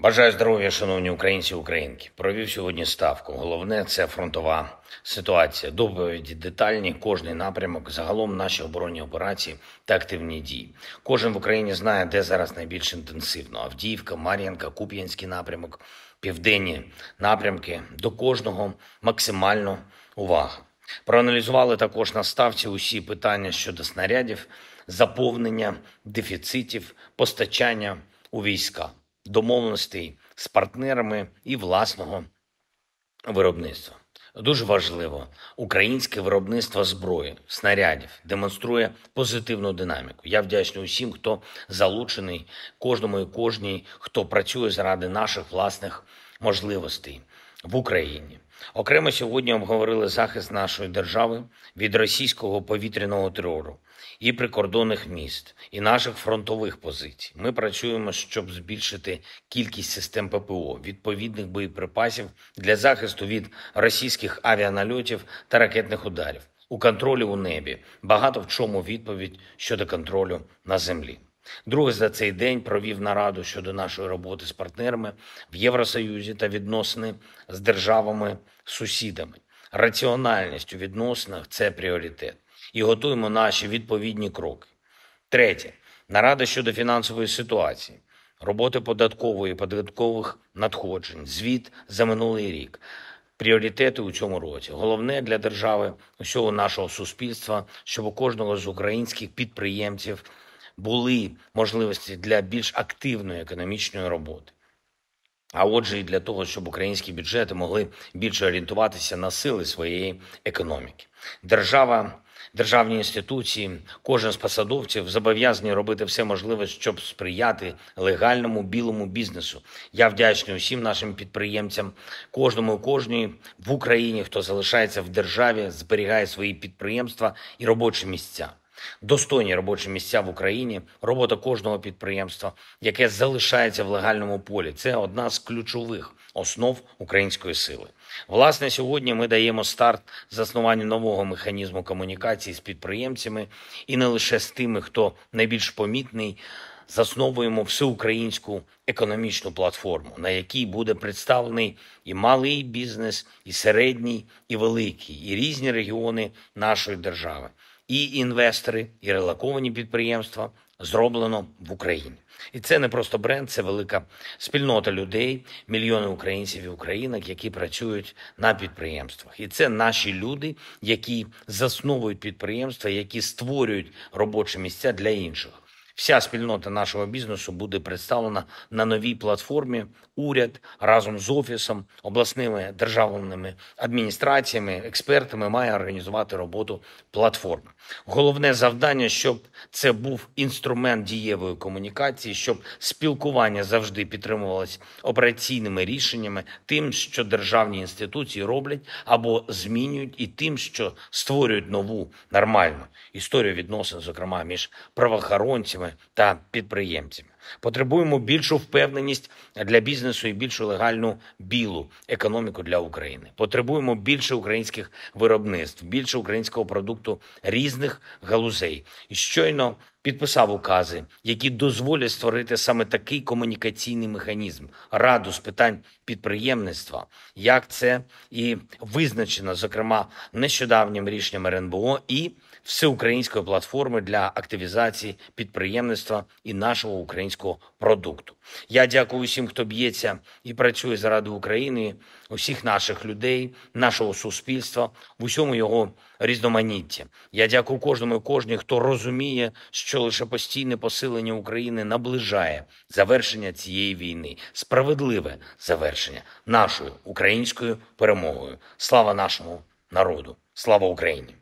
Бажаю здоров'я, шановні українці і українки. Провів сьогодні ставку. Головне це фронтова ситуація. Доповіді детальні, кожний напрямок, загалом наші оборонні операції та активні дії. Кожен в Україні знає, де зараз найбільш інтенсивно: Авдіївка, Мар'янка, Куп'янський напрямок, південні напрямки. До кожного максимально увага. Проаналізували також на ставці усі питання щодо снарядів, заповнення дефіцитів, постачання у війська домовленостей з партнерами і власного виробництва. Дуже важливо, українське виробництво зброї, снарядів демонструє позитивну динаміку. Я вдячний усім, хто залучений, кожному і кожній, хто працює заради наших власних можливостей в Україні. Окремо сьогодні обговорили захист нашої держави від російського повітряного терору і прикордонних міст, і наших фронтових позицій. Ми працюємо, щоб збільшити кількість систем ППО, відповідних боєприпасів для захисту від російських авіанальотів та ракетних ударів у контролі у небі. Багато в чому відповідь щодо контролю на землі. Друге, за цей день провів нараду щодо нашої роботи з партнерами в Євросоюзі та відносини з державами-сусідами. Раціональність у відносинах це пріоритет і готуємо наші відповідні кроки. Третє нарада щодо фінансової ситуації, роботи податкової, і податкових надходжень, звіт за минулий рік. Пріоритети у цьому році головне для держави, усього нашого суспільства, щоб у кожного з українських підприємців були можливості для більш активної економічної роботи. А отже, і для того, щоб українські бюджети могли більше орієнтуватися на сили своєї економіки, держава, державні інституції, кожен з посадовців зобов'язані робити все можливе, щоб сприяти легальному білому бізнесу. Я вдячний усім нашим підприємцям, кожному і кожній в Україні, хто залишається в державі, зберігає свої підприємства і робочі місця достойні робочі місця в Україні, робота кожного підприємства, яке залишається в легальному полі. Це одна з ключових основ української сили. Власне, сьогодні ми даємо старт заснуванню нового механізму комунікації з підприємцями і не лише з тими, хто найбільш помітний. Засновуємо всеукраїнську економічну платформу, на якій буде представлений і малий бізнес, і середній, і великий, і різні регіони нашої держави і інвестори, і релаковані підприємства зроблено в Україні. І це не просто бренд, це велика спільнота людей, мільйони українців і українок, які працюють на підприємствах. І це наші люди, які засновують підприємства, які створюють робочі місця для інших. Вся спільнота нашого бізнесу буде представлена на новій платформі. Уряд разом з офісом, обласними державними адміністраціями, експертами має організувати роботу платформи. Головне завдання, щоб це був інструмент дієвої комунікації, щоб спілкування завжди підтримувалось операційними рішеннями, тим, що державні інституції роблять або змінюють, і тим, що створюють нову нормальну історію відносин, зокрема між правоохоронцями та підприємцями. Потребуємо більшу впевненість для бізнесу і більшу легальну білу економіку для України. Потребуємо більше українських виробництв, більше українського продукту різних галузей. І щойно підписав укази, які дозволять створити саме такий комунікаційний механізм раду з питань підприємництва, як це і визначено, зокрема нещодавнім рішенням РНБО і всеукраїнської платформи для активізації підприємництва і нашого українського українського продукту. Я дякую усім, хто б'ється і працює заради України, усіх наших людей, нашого суспільства, в усьому його різноманітті. Я дякую кожному, і кожній, хто розуміє, що лише постійне посилення України наближає завершення цієї війни, справедливе завершення нашою українською перемогою. Слава нашому народу! Слава Україні!